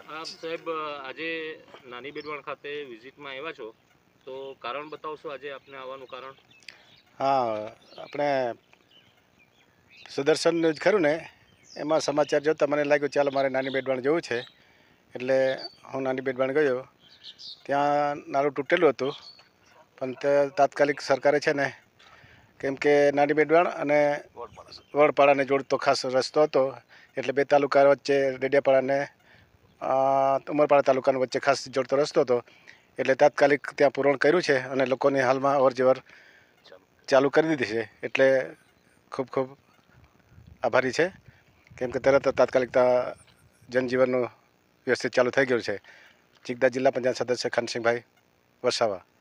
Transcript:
ચાલે આપ સાહેબ આજે નાની બેડવાણ ખાતે વિઝિટમાં આવ્યા છો તો કારણ બતાવશો આજે આપને આવવાનું કારણ હા આપણે સુદર્શન જ ખરું ને એમાં સમાચાર જોતા મને લાગ્યું ચાલો મારે નાની બેડવાણ જવું છે એટલે હું નાની બેડવાણ ગયો ત્યાં નાળું તૂટેલું હતું પણ તે તાત્કાલિક સરકારે છે ને કેમ કે નાની બેડવાણ અને વડપાડાને જોડતો ખાસ રસ્તો હતો એટલે બે તાલુકા વચ્ચે ડેડિયાપાડાને ઉમરપાડા તાલુકાનો વચ્ચે ખાસ જોડતો રસ્તો હતો એટલે તાત્કાલિક ત્યાં પૂરણ કર્યું છે અને લોકોની હાલમાં અવરજવર ચાલુ કરી દીધી છે એટલે ખૂબ ખૂબ આભારી છે કેમ કે તરત તાત્કાલિકતા જનજીવનનું વ્યવસ્થિત ચાલુ થઈ ગયું છે ચિકદા જિલ્લા પંચાયત સદસ્ય ખાનસિંહભાઈ વસાવા